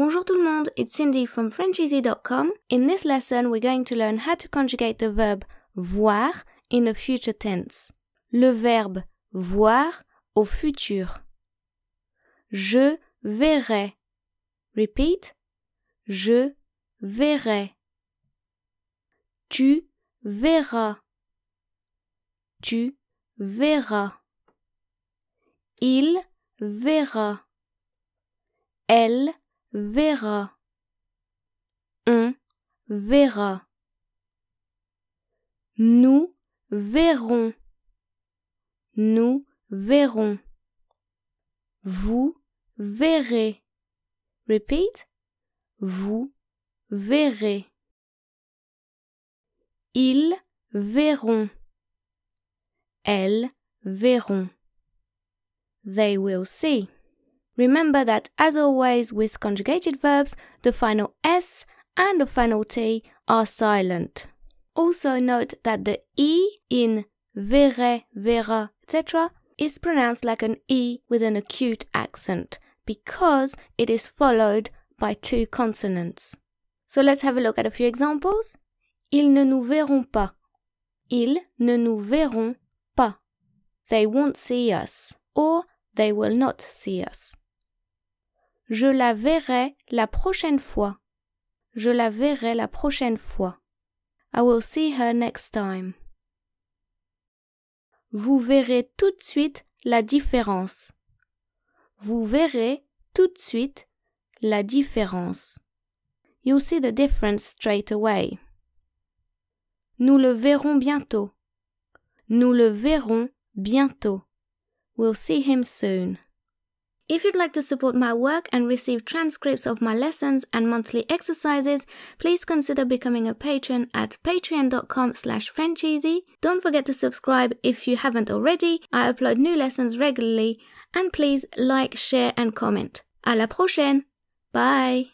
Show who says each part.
Speaker 1: Bonjour tout le monde, it's Cindy from FrenchEasy.com. In this lesson, we're going to learn how to conjugate the verb voir in the future tense. Le verbe voir
Speaker 2: au futur. Je verrai. Repeat. Je verrai. Tu verras. Tu verras. Il verra. Elle verra. On verra. Nous verrons. Nous verrons. Vous verrez. Repeat. Vous verrez. Ils verront. Elles verront.
Speaker 1: They will see. Remember that as always with conjugated verbs, the final S and the final T are silent. Also note that the E in verre, vera, etc. is pronounced like an E with an acute accent because it is followed by two consonants. So let's have a look at a few examples. Ils ne nous verront pas. Ils ne nous verront pas. They won't see us or they will not see us. Je la verrai la prochaine fois. Je la verrai la prochaine fois. I will see her next time. Vous verrez tout de suite la différence. Vous verrez tout de suite la différence. You'll see the difference straight away. Nous le verrons bientôt. Nous le verrons bientôt. We'll see him soon. If you'd like to support my work and receive transcripts of my lessons and monthly exercises, please consider becoming a patron at patreon.com slash francheesy. Don't forget to subscribe if you haven't already. I upload new lessons regularly. And please like, share and comment. À la prochaine! Bye!